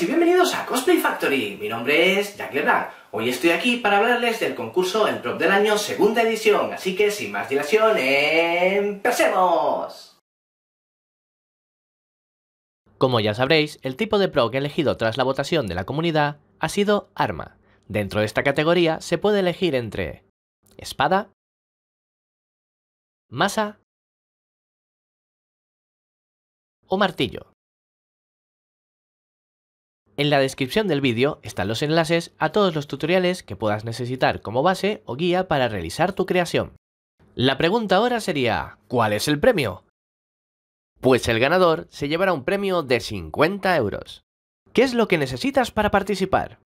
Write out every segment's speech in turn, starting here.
y bienvenidos a Cosplay Factory. Mi nombre es Jack Leblanc. Hoy estoy aquí para hablarles del concurso El Prop del Año segunda edición, así que sin más dilación, ¡empecemos! Como ya sabréis, el tipo de pro que he elegido tras la votación de la comunidad ha sido arma. Dentro de esta categoría se puede elegir entre espada, masa o martillo. En la descripción del vídeo están los enlaces a todos los tutoriales que puedas necesitar como base o guía para realizar tu creación. La pregunta ahora sería, ¿cuál es el premio? Pues el ganador se llevará un premio de 50 euros. ¿Qué es lo que necesitas para participar?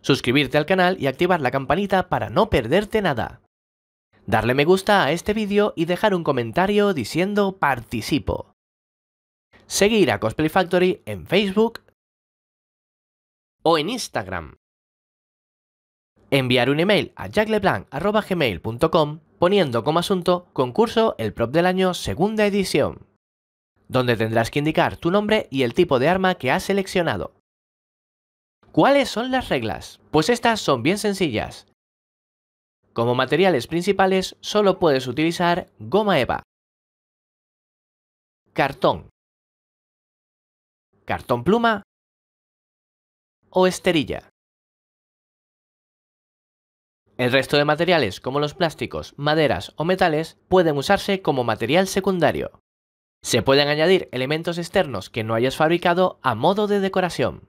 Suscribirte al canal y activar la campanita para no perderte nada. Darle me gusta a este vídeo y dejar un comentario diciendo participo. Seguir a Cosplay Factory en Facebook o en Instagram. Enviar un email a jackleblanc@gmail.com poniendo como asunto concurso el prop del año segunda edición, donde tendrás que indicar tu nombre y el tipo de arma que has seleccionado. ¿Cuáles son las reglas? Pues estas son bien sencillas. Como materiales principales solo puedes utilizar goma eva, cartón, cartón pluma o esterilla. El resto de materiales, como los plásticos, maderas o metales, pueden usarse como material secundario. Se pueden añadir elementos externos que no hayas fabricado a modo de decoración.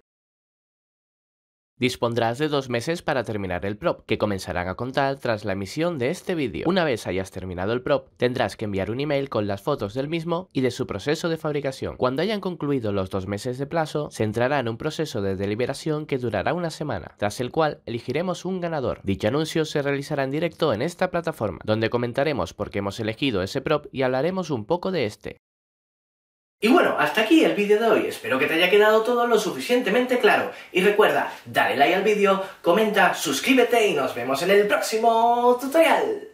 Dispondrás de dos meses para terminar el prop, que comenzarán a contar tras la emisión de este vídeo. Una vez hayas terminado el prop, tendrás que enviar un email con las fotos del mismo y de su proceso de fabricación. Cuando hayan concluido los dos meses de plazo, se entrará en un proceso de deliberación que durará una semana, tras el cual elegiremos un ganador. Dicho anuncio se realizará en directo en esta plataforma, donde comentaremos por qué hemos elegido ese prop y hablaremos un poco de este. Y bueno, hasta aquí el vídeo de hoy. Espero que te haya quedado todo lo suficientemente claro. Y recuerda, dale like al vídeo, comenta, suscríbete y nos vemos en el próximo tutorial.